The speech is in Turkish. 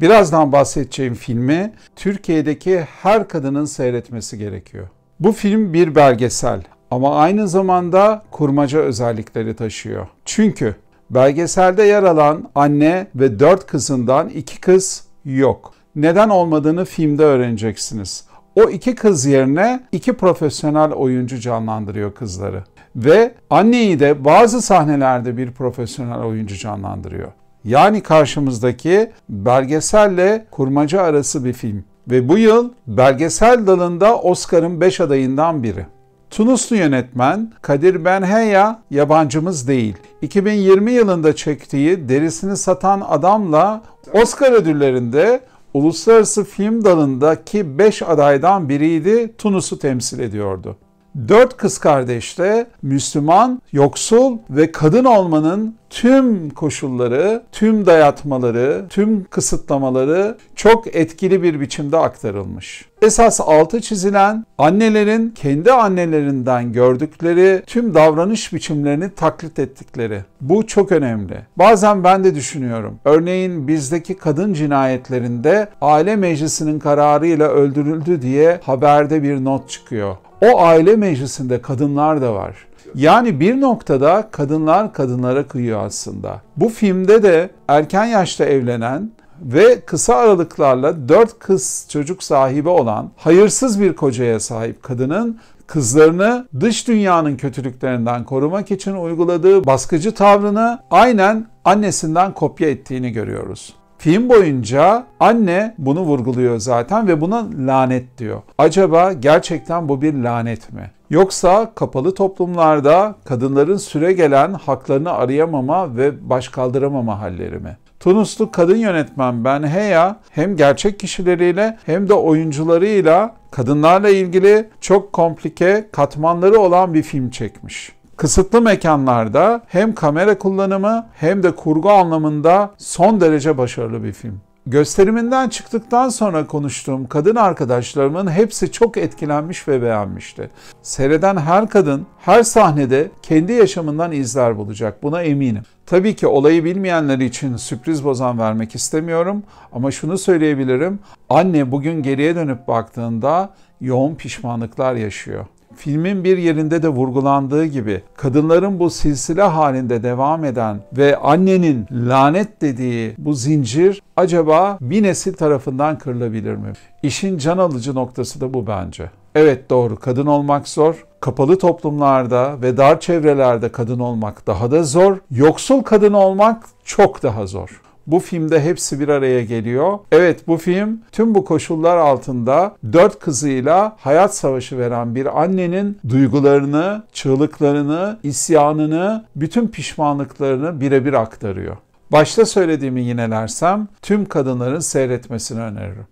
Birazdan bahsedeceğim filmi Türkiye'deki her kadının seyretmesi gerekiyor. Bu film bir belgesel ama aynı zamanda kurmaca özellikleri taşıyor. Çünkü belgeselde yer alan anne ve dört kızından iki kız yok. Neden olmadığını filmde öğreneceksiniz. O iki kız yerine iki profesyonel oyuncu canlandırıyor kızları. Ve anneyi de bazı sahnelerde bir profesyonel oyuncu canlandırıyor. Yani karşımızdaki belgeselle kurmaca arası bir film. Ve bu yıl belgesel dalında Oscar'ın 5 adayından biri. Tunuslu yönetmen Kadir Benheya yabancımız değil. 2020 yılında çektiği Derisini Satan Adam'la Oscar ödüllerinde uluslararası film dalındaki 5 adaydan biriydi. Tunus'u temsil ediyordu. Dört kız kardeşte Müslüman, yoksul ve kadın olmanın tüm koşulları, tüm dayatmaları, tüm kısıtlamaları çok etkili bir biçimde aktarılmış. Esas altı çizilen annelerin kendi annelerinden gördükleri tüm davranış biçimlerini taklit ettikleri. Bu çok önemli. Bazen ben de düşünüyorum. Örneğin bizdeki kadın cinayetlerinde aile meclisinin kararıyla öldürüldü diye haberde bir not çıkıyor. O aile meclisinde kadınlar da var. Yani bir noktada kadınlar kadınlara kıyıyor aslında. Bu filmde de erken yaşta evlenen ve kısa aralıklarla dört kız çocuk sahibi olan hayırsız bir kocaya sahip kadının kızlarını dış dünyanın kötülüklerinden korumak için uyguladığı baskıcı tavrını aynen annesinden kopya ettiğini görüyoruz. Film boyunca anne bunu vurguluyor zaten ve buna lanet diyor. Acaba gerçekten bu bir lanet mi? Yoksa kapalı toplumlarda kadınların süre gelen haklarını arayamama ve baş kaldıramama halleri mi? Tunuslu kadın yönetmen Ben Heya hem gerçek kişileriyle hem de oyuncularıyla kadınlarla ilgili çok komplike katmanları olan bir film çekmiş kısıtlı mekanlarda hem kamera kullanımı hem de kurgu anlamında son derece başarılı bir film. Gösteriminden çıktıktan sonra konuştuğum kadın arkadaşlarımın hepsi çok etkilenmiş ve beğenmişti. Seyreden her kadın her sahnede kendi yaşamından izler bulacak buna eminim. Tabii ki olayı bilmeyenler için sürpriz bozan vermek istemiyorum ama şunu söyleyebilirim. Anne bugün geriye dönüp baktığında yoğun pişmanlıklar yaşıyor. Filmin bir yerinde de vurgulandığı gibi kadınların bu silsile halinde devam eden ve annenin lanet dediği bu zincir acaba bir nesil tarafından kırılabilir mi? İşin can alıcı noktası da bu bence. Evet doğru kadın olmak zor. Kapalı toplumlarda ve dar çevrelerde kadın olmak daha da zor. Yoksul kadın olmak çok daha zor. Bu filmde hepsi bir araya geliyor. Evet bu film tüm bu koşullar altında dört kızıyla hayat savaşı veren bir annenin duygularını, çığlıklarını, isyanını, bütün pişmanlıklarını birebir aktarıyor. Başta söylediğimi yinelersem tüm kadınların seyretmesini öneririm.